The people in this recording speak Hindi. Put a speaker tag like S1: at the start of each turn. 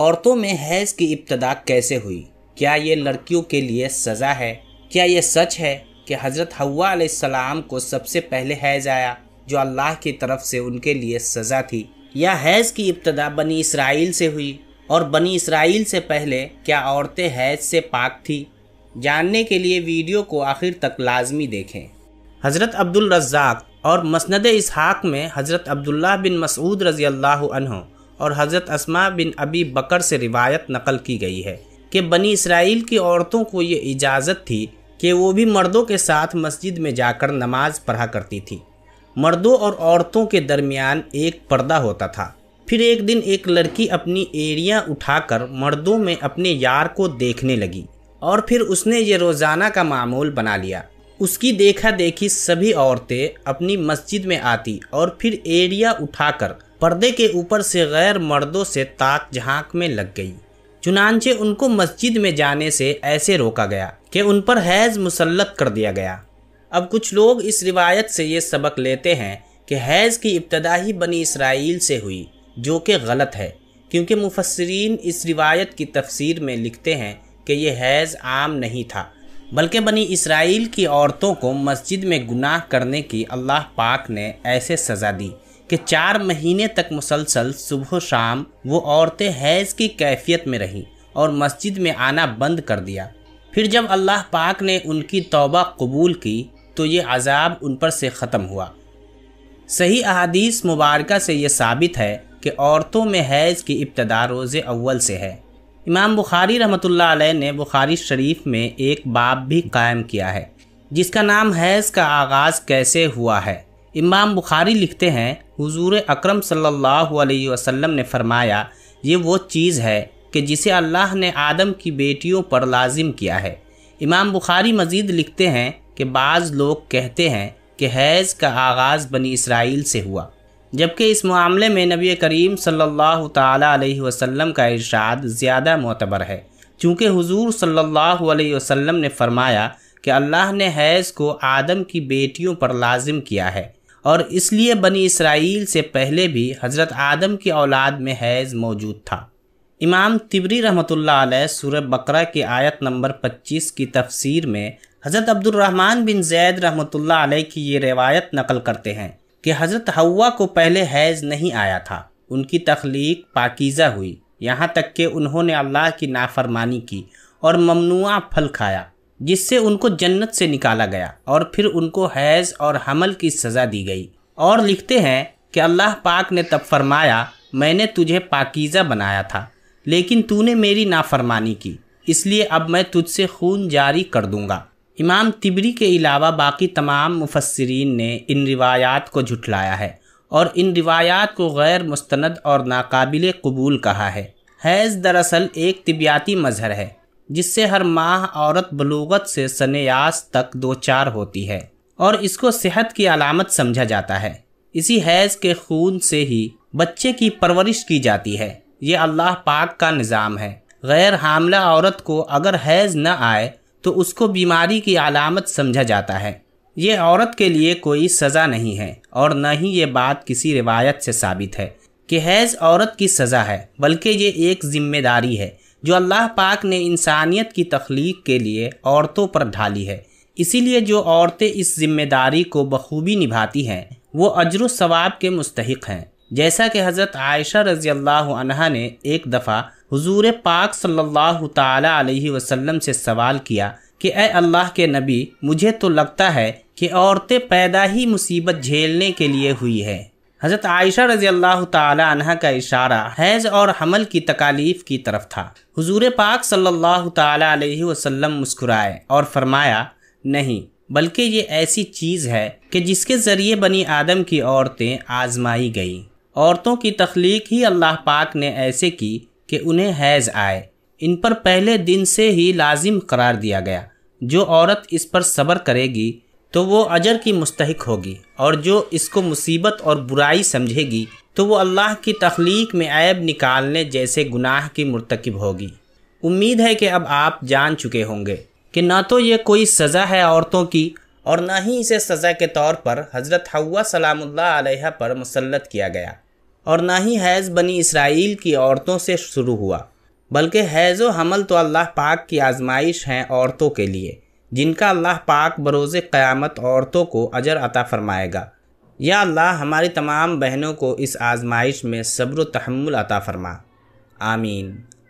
S1: औरतों में हैज़ की इब्तदा कैसे हुई क्या ये लड़कियों के लिए सज़ा है क्या ये सच है कि हज़रत हवा सलाम को सबसे पहले हैज़ आया जो अल्लाह की तरफ से उनके लिए सज़ा थी या हैज़ की इब्तदा बनी इसराइल से हुई और बनी इसराइल से पहले क्या औरतें हैज़ से पाक थी जानने के लिए वीडियो को आखिर तक लाजमी देखें हज़रत अब्दुल रज्जाक और मसनद इसहाक में हज़रत अब्दुल्ला बिन मसूद रज़ी अल्लाह और हज़रत असमा बिन अबी बकर से रिवायत नकल की गई है कि बनी इसराइल की औरतों को ये इजाज़त थी कि वो भी मर्दों के साथ मस्जिद में जाकर नमाज पढ़ा करती थी मर्दों और औरतों के दरमियान एक पर्दा होता था फिर एक दिन एक लड़की अपनी एरिया उठाकर मर्दों में अपने यार को देखने लगी और फिर उसने ये रोज़ाना का मामूल बना लिया उसकी देखा देखी सभी औरतें अपनी मस्जिद में आती और फिर एरिया उठाकर पर्दे के ऊपर से गैर मर्दों से ताक झांक में लग गई चुनानचे उनको मस्जिद में जाने से ऐसे रोका गया कि उन पर हैज़ मुसलत कर दिया गया अब कुछ लोग इस रिवायत से ये सबक लेते हैं कि हैज़ की इब्तदा ही बनी इसराइल से हुई जो कि गलत है क्योंकि मुफसरीन इस रिवायत की तफसीर में लिखते हैं कि यह हैज़ आम नहीं था बल्कि बनी इसराइल की औरतों को मस्जिद में गुनाह करने की अल्लाह पाक ने ऐसे सज़ा दी कि चार महीने तक मुसलसल सुबह शाम वो औरतें हैज़ की कैफियत में रहीं और मस्जिद में आना बंद कर दिया फिर जब अल्लाह पाक ने उनकी तौबा कबूल की तो ये अजाब उन पर से ख़त्म हुआ सही अहादीस मुबारक से ये साबित है कि औरतों में हैज़ की इब्तदा रोज़ अव्वल से है इमाम बुखारी रहमतुल्लाह अलैह ने बुखारी शरीफ में एक बाब भी कायम किया है जिसका नाम हैज़ का आगाज़ कैसे हुआ है इमाम बुखारी लिखते हैं हुजूर अकरम सल्लल्लाहु अलैहि वसल्लम ने फरमाया ये वो चीज़ है कि जिसे अल्लाह ने आदम की बेटियों पर लाजिम किया है इमाम बुखारी मज़ीद लिखते हैं कि बाज़ लोग कहते हैं कि हैज़ का आगाज़ बनी इसराइल से हुआ जबकि इस मामले में नबी करीम सल्लल्लाहु अलैहि वसल्लम का इरशाद ज़्यादा मोतबर है चूँकि हुजूर सल्लल्लाहु अलैहि वसल्लम ने फरमाया कि अल्लाह ने हैज़ को आदम की बेटियों पर लाजिम किया है और इसलिए बनी इसराइल से पहले भी हज़रत आदम की औलाद में हैज़ मौजूद था इमाम तिबरी रहमतुल्लाह अलैह सूर बकरा की आयत नंबर 25 की तफसीर में हज़रत अब्दुलरहमान बिन जैद रहमतुल्लाह की ये रिवायत नकल करते हैं कि हज़रत हवा को पहले हैज़ नहीं आया था उनकी तख्लीक पाकिज़ा हुई यहाँ तक कि उन्होंने अल्लाह की नाफरमानी की और ममनुआ फल खाया जिससे उनको जन्नत से निकाला गया और फिर उनको हैज़ और हमल की सज़ा दी गई और लिखते हैं कि अल्लाह पाक ने तब फरमाया मैंने तुझे पाकीज़ा बनाया था लेकिन तूने मेरी नाफरमानी की इसलिए अब मैं तुझसे खून जारी कर दूंगा इमाम तिबरी के अलावा बाकी तमाम मुफसरीन ने इन रिवायात को झुठलाया है और इन रिवायात को गैर मुस्तंद और नाकाबिल कबूल कहा है हैज़ दरअसल एक तिबियाती मज़हर है जिससे हर माह औरत बलूगत से सन्यास तक दो चार होती है और इसको सेहत की अलामत समझा जाता है इसी हैज़ के खून से ही बच्चे की परवरिश की जाती है ये अल्लाह पाक का निज़ाम है गैर हामला औरत को अगर हैज़ न आए तो उसको बीमारी की अलामत समझा जाता है ये औरत के लिए कोई सज़ा नहीं है और न ही ये बात किसी रिवायत से साबित है कि हैज़ औरत की सज़ा है बल्कि ये एक जिम्मेदारी है जो अल्लाह पाक ने इंसानियत की तख्लीक के लिए औरतों पर ढाली है इसीलिए जो औरतें इस जिम्मेदारी को बखूबी निभाती हैं वो अजर सवाब के मुस्तक हैं जैसा कि हज़रत आयशा रज़ी अल्लाह ने एक दफ़ा हुजूर पाक सल्लल्लाहु ताला अलैहि वसल्लम से सवाल किया कि ए अल्लाह के नबी मुझे तो लगता है कि औरतें पैदा ही मुसीबत झेलने के लिए हुई है हज़रत आयशा रजी अल्लाह तह का इशारा हैज़ और हमल की तकालीफ की तरफ था हजूर पाक सल्लल्लाहु अलैहि वसल्लम मुस्कुराए और फरमाया नहीं बल्कि ये ऐसी चीज़ है कि जिसके ज़रिए बनी आदम की औरतें आजमाई गईं औरतों की तख्लीक ही अल्लाह पाक ने ऐसे की कि उन्हें हैज़ आए इन पर पहले दिन से ही लाजिम करार दिया गया जो औरत इस पर सब्र करेगी तो वो अजर की मुस्तक होगी और जो इसको मुसीबत और बुराई समझेगी तो वो अल्लाह की तख्लीक में ऐब निकालने जैसे गुनाह की मरतकब होगी उम्मीद है कि अब आप जान चुके होंगे कि ना तो ये कोई सज़ा है औरतों की और ना ही इसे सज़ा के तौर पर हज़रत हवा सलामुल्ला पर मुसलत किया गया और ना ही हैज़ बनी इसराइल की औरतों से शुरू हुआ बल्कि हैज़ व हमल तो अल्लाह पाक की आजमाइश हैं औरतों के लिए जिनका अल्लाह पाक बरोज़ क़यामत औरतों को अजर अता फ़रमाएगा या अल्लाह हमारी तमाम बहनों को इस आज़माइश में सब्र तहमुल अता फ़रमा आमीन